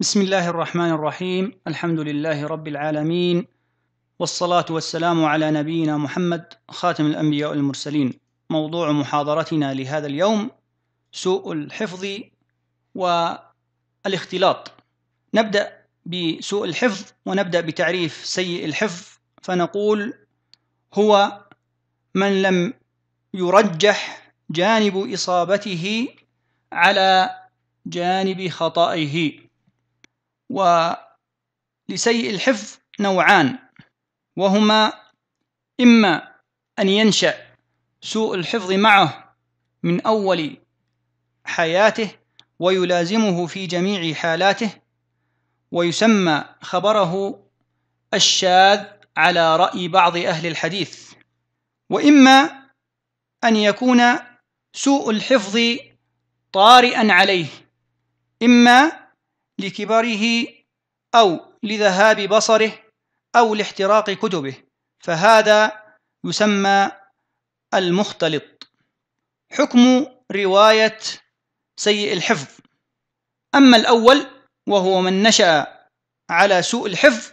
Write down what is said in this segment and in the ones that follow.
بسم الله الرحمن الرحيم الحمد لله رب العالمين والصلاة والسلام على نبينا محمد خاتم الأنبياء والمرسلين موضوع محاضرتنا لهذا اليوم سوء الحفظ والاختلاط نبدأ بسوء الحفظ ونبدأ بتعريف سيء الحفظ فنقول هو من لم يرجح جانب إصابته على جانب خطائه ولسيء الحفظ نوعان وهما إما أن ينشأ سوء الحفظ معه من أول حياته ويلازمه في جميع حالاته ويسمى خبره الشاذ على رأي بعض أهل الحديث وإما أن يكون سوء الحفظ طارئا عليه إما لكبره أو لذهاب بصره أو لاحتراق كتبه فهذا يسمى المختلط حكم رواية سيء الحفظ أما الأول وهو من نشأ على سوء الحفظ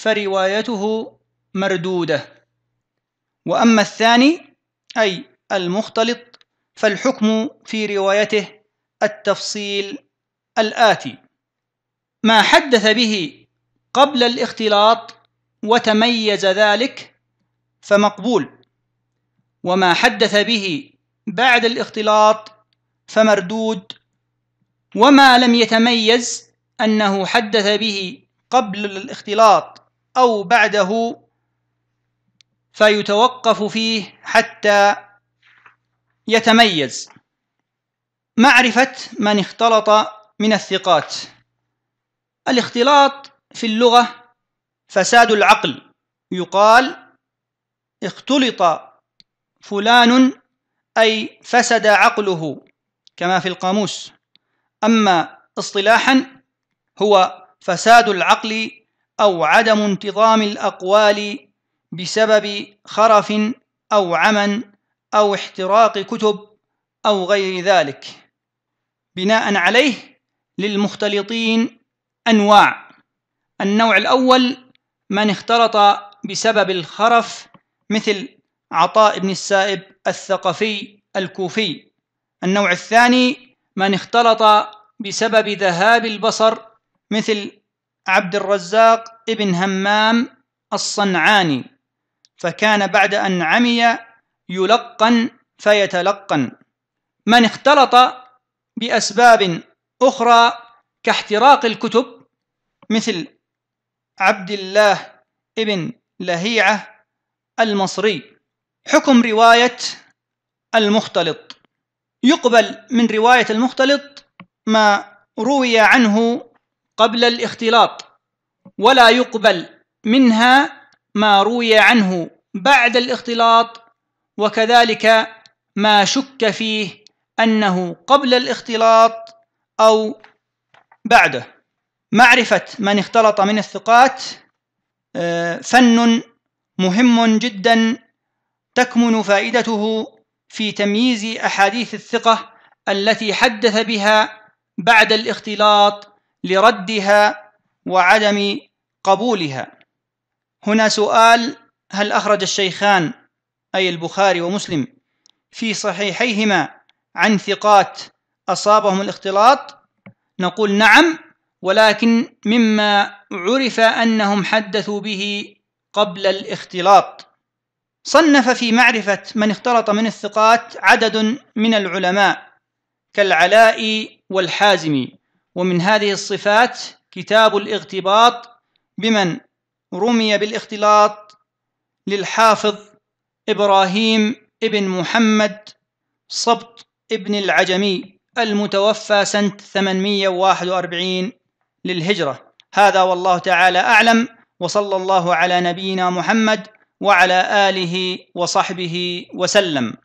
فروايته مردودة وأما الثاني أي المختلط فالحكم في روايته التفصيل الآتي ما حدث به قبل الاختلاط وتميز ذلك فمقبول وما حدث به بعد الاختلاط فمردود وما لم يتميز انه حدث به قبل الاختلاط او بعده فيتوقف فيه حتى يتميز معرفه من اختلط من الثقات الاختلاط في اللغة فساد العقل يقال اختلط فلان أي فسد عقله كما في القاموس أما اصطلاحا هو فساد العقل أو عدم انتظام الأقوال بسبب خرف أو عمن أو احتراق كتب أو غير ذلك بناء عليه للمختلطين أنواع النوع الأول من اختلط بسبب الخرف مثل عطاء بن السائب الثقفي الكوفي النوع الثاني من اختلط بسبب ذهاب البصر مثل عبد الرزاق ابن همام الصنعاني فكان بعد أن عمي يلقن فيتلقن من اختلط بأسباب أخرى كاحتراق الكتب مثل عبد الله ابن لهيعة المصري حكم رواية المختلط يقبل من رواية المختلط ما روي عنه قبل الاختلاط ولا يقبل منها ما روي عنه بعد الاختلاط وكذلك ما شك فيه انه قبل الاختلاط او بعده معرفة من اختلط من الثقات آه، فن مهم جدا تكمن فائدته في تمييز أحاديث الثقة التي حدث بها بعد الاختلاط لردها وعدم قبولها هنا سؤال هل أخرج الشيخان أي البخاري ومسلم في صحيحيهما عن ثقات أصابهم الاختلاط نقول نعم ولكن مما عرف انهم حدثوا به قبل الاختلاط صنف في معرفه من اختلط من الثقات عدد من العلماء كالعلاء والحازمي ومن هذه الصفات كتاب الاغتباط بمن رمي بالاختلاط للحافظ ابراهيم ابن محمد صبط ابن العجمي المتوفى سنة 841 للهجرة هذا والله تعالى أعلم وصلى الله على نبينا محمد وعلى آله وصحبه وسلم